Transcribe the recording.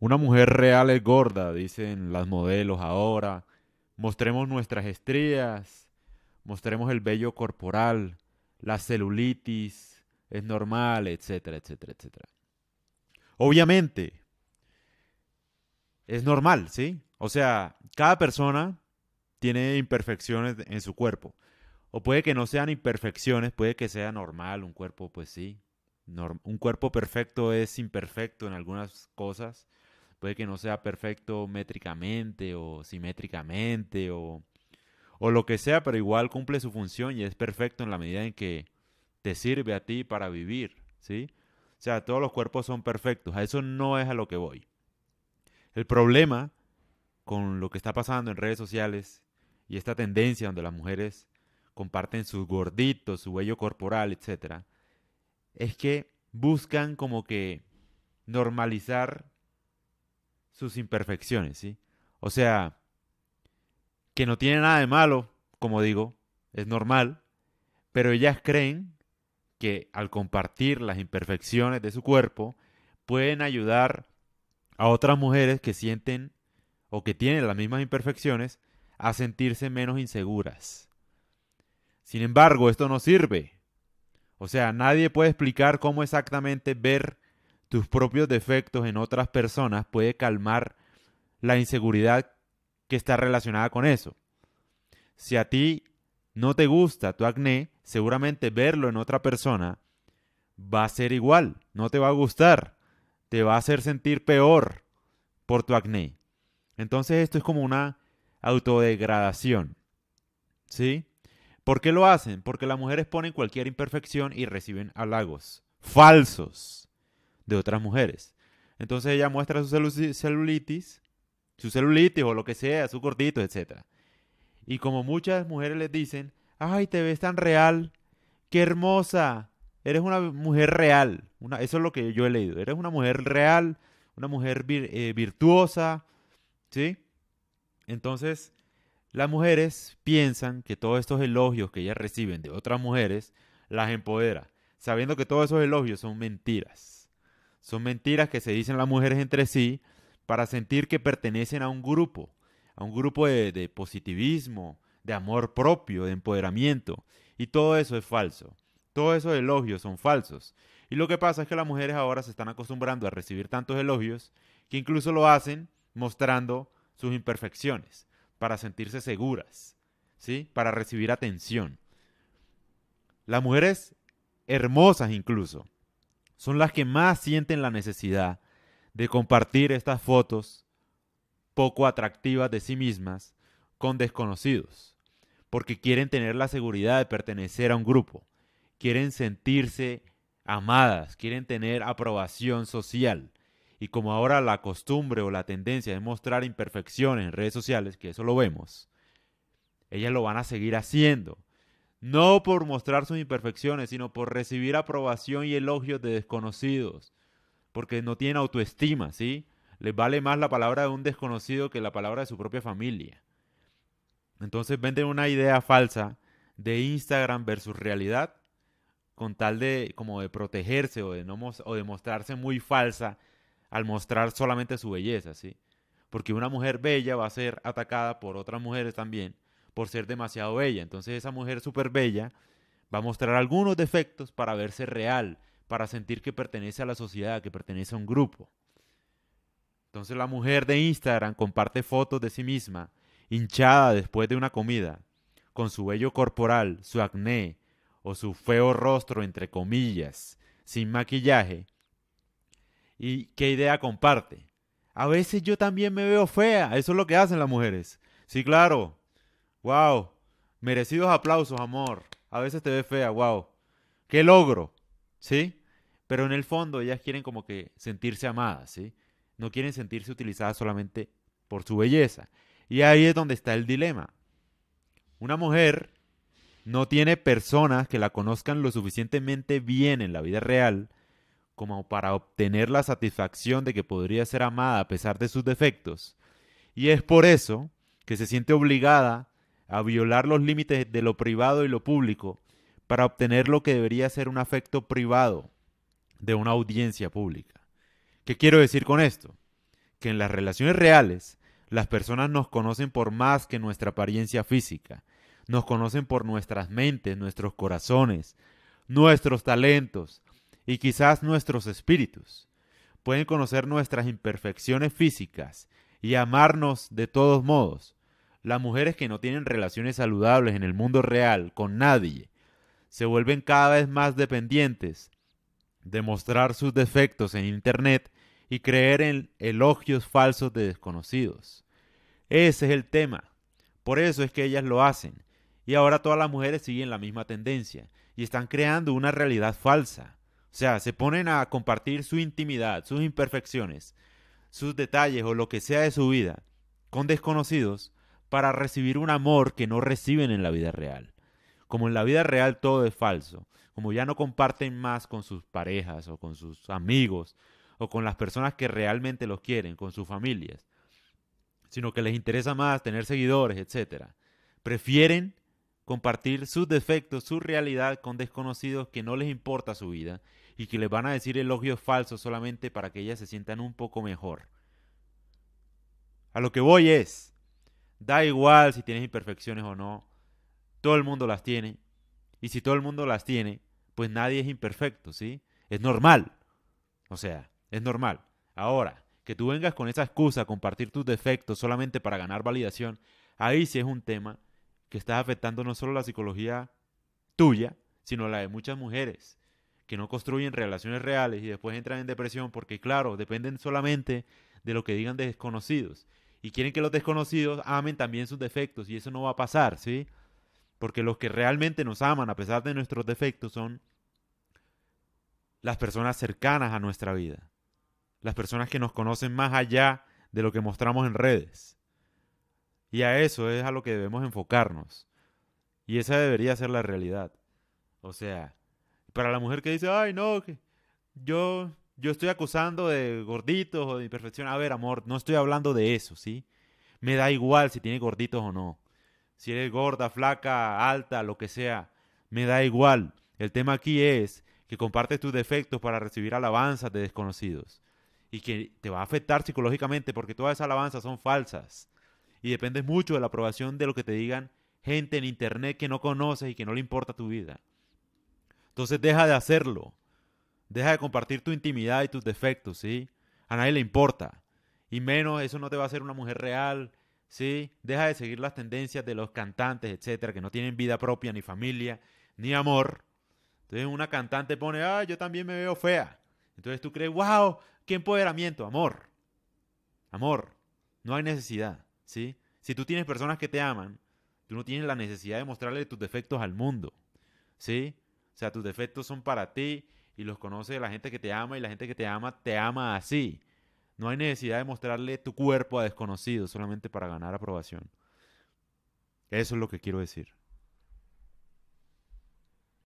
Una mujer real es gorda, dicen las modelos ahora. Mostremos nuestras estrías, mostremos el vello corporal, la celulitis, es normal, etcétera, etcétera, etcétera. Obviamente, es normal, ¿sí? O sea, cada persona tiene imperfecciones en su cuerpo. O puede que no sean imperfecciones, puede que sea normal, un cuerpo, pues sí. un cuerpo perfecto es imperfecto en algunas cosas Puede que no sea perfecto métricamente o simétricamente o, lo que sea, pero igual cumple su función y es perfecto en la medida en que te sirve a ti para vivir, ¿sí? O sea, todos los cuerpos son perfectos, a eso no es a lo que voy. El problema con lo que está pasando en redes sociales y esta tendencia donde las mujeres comparten sus gorditos, su vello corporal, etc., es que buscan como que normalizar sus imperfecciones, ¿sí? O sea, que no tiene nada de malo, como digo, es normal, pero ellas creen que al compartir las imperfecciones de su cuerpo pueden ayudar a otras mujeres que sienten o que tienen las mismas imperfecciones a sentirse menos inseguras. Sin embargo, esto no sirve. O sea, nadie puede explicar cómo exactamente ver tus propios defectos en otras personas puede calmar la inseguridad que está relacionada con eso. Si a ti no te gusta tu acné, seguramente verlo en otra persona va a ser igual, no te va a gustar, te va a hacer sentir peor por tu acné. Entonces esto es como una autodegradación. ¿Sí? ¿Por qué lo hacen? Porque las mujeres ponen cualquier imperfección y reciben halagos falsos de otras mujeres. Entonces ella muestra su celulitis, su celulitis o lo que sea, su gordito, etc. Y como muchas mujeres les dicen, ay, te ves tan real, qué hermosa, eres una mujer real. eso es lo que yo he leído, eres una mujer real, una mujer eh, virtuosa, ¿sí? Entonces, las mujeres piensan que todos estos elogios que ellas reciben de otras mujeres las empodera, sabiendo que todos esos elogios son mentiras. Son mentiras que se dicen las mujeres entre sí para sentir que pertenecen a un grupo, a un grupo de, positivismo, de amor propio, de empoderamiento. Y todo eso es falso. Todos esos elogios son falsos. Y lo que pasa es que las mujeres ahora se están acostumbrando a recibir tantos elogios que incluso lo hacen mostrando sus imperfecciones para sentirse seguras, ¿sí? Para recibir atención. Las mujeres hermosas incluso son las que más sienten la necesidad de compartir estas fotos poco atractivas de sí mismas con desconocidos, porque quieren tener la seguridad de pertenecer a un grupo, quieren sentirse amadas, quieren tener aprobación social. Y como ahora la costumbre o la tendencia es mostrar imperfecciones en redes sociales, que eso lo vemos, ellas lo van a seguir haciendo no por mostrar sus imperfecciones, sino por recibir aprobación y elogios de desconocidos, porque no tienen autoestima, ¿sí? Les vale más la palabra de un desconocido que la palabra de su propia familia. Entonces venden una idea falsa de Instagram versus realidad con tal de como de protegerse o de no o de mostrarse muy falsa al mostrar solamente su belleza, ¿sí? Porque una mujer bella va a ser atacada por otras mujeres también por ser demasiado bella. Entonces esa mujer súper bella va a mostrar algunos defectos para verse real, para sentir que pertenece a la sociedad, que pertenece a un grupo. Entonces la mujer de Instagram comparte fotos de sí misma, hinchada después de una comida, con su vello corporal, su acné o su feo rostro, entre comillas, sin maquillaje. ¿Y qué idea comparte? A veces yo también me veo fea, eso es lo que hacen las mujeres. Sí, claro, Wow. Merecidos aplausos, amor. A veces te ve fea, wow. Qué logro, ¿sí? Pero en el fondo ellas quieren como que sentirse amadas, ¿sí? No quieren sentirse utilizadas solamente por su belleza. Y ahí es donde está el dilema. Una mujer no tiene personas que la conozcan lo suficientemente bien en la vida real como para obtener la satisfacción de que podría ser amada a pesar de sus defectos. Y es por eso que se siente obligada a violar los límites de lo privado y lo público para obtener lo que debería ser un afecto privado de una audiencia pública. ¿Qué quiero decir con esto? Que en las relaciones reales, las personas nos conocen por más que nuestra apariencia física. Nos conocen por nuestras mentes, nuestros corazones, nuestros talentos y quizás nuestros espíritus. Pueden conocer nuestras imperfecciones físicas y amarnos de todos modos, las mujeres que no tienen relaciones saludables en el mundo real con nadie se vuelven cada vez más dependientes de mostrar sus defectos en Internet y creer en elogios falsos de desconocidos. Ese es el tema. Por eso es que ellas lo hacen. Y ahora todas las mujeres siguen la misma tendencia y están creando una realidad falsa. O sea, se ponen a compartir su intimidad, sus imperfecciones, sus detalles o lo que sea de su vida con desconocidos para recibir un amor que no reciben en la vida real. Como en la vida real todo es falso, como ya no comparten más con sus parejas o con sus amigos o con las personas que realmente los quieren, con sus familias, sino que les interesa más tener seguidores, etc. Prefieren compartir sus defectos, su realidad con desconocidos que no les importa su vida y que les van a decir elogios falsos solamente para que ellas se sientan un poco mejor. A lo que voy es, Da igual si tienes imperfecciones o no. Todo el mundo las tiene. Y si todo el mundo las tiene, pues nadie es imperfecto, ¿sí? Es normal. O sea, es normal. Ahora, que tú vengas con esa excusa a compartir tus defectos solamente para ganar validación, ahí sí es un tema que está afectando no solo la psicología tuya, sino la de muchas mujeres que no construyen relaciones reales y después entran en depresión porque, claro, dependen solamente de lo que digan desconocidos y quieren que los desconocidos amen también sus defectos y eso no va a pasar, ¿sí? Porque los que realmente nos aman a pesar de nuestros defectos son las personas cercanas a nuestra vida, las personas que nos conocen más allá de lo que mostramos en redes. Y a eso es a lo que debemos enfocarnos. Y esa debería ser la realidad. O sea, para la mujer que dice, ay, no, que yo yo estoy acusando de gorditos o de imperfección. A ver, amor, no estoy hablando de eso, ¿sí? Me da igual si tienes gorditos o no. Si eres gorda, flaca, alta, lo que sea. Me da igual. El tema aquí es que compartes tus defectos para recibir alabanzas de desconocidos. Y que te va a afectar psicológicamente porque todas esas alabanzas son falsas. Y dependes mucho de la aprobación de lo que te digan gente en internet que no conoces y que no le importa tu vida. Entonces deja de hacerlo. Deja de compartir tu intimidad y tus defectos, ¿sí? A nadie le importa. Y menos, eso no te va a hacer una mujer real, ¿sí? Deja de seguir las tendencias de los cantantes, etcétera, que no tienen vida propia, ni familia, ni amor. Entonces una cantante pone, ah, yo también me veo fea. Entonces tú crees, wow, qué empoderamiento, amor. Amor, no hay necesidad, ¿sí? Si tú tienes personas que te aman, tú no tienes la necesidad de mostrarle tus defectos al mundo, ¿sí? O sea, tus defectos son para ti y los conoce la gente que te ama y la gente que te ama te ama así. No hay necesidad de mostrarle tu cuerpo a desconocidos solamente para ganar aprobación. Eso es lo que quiero decir.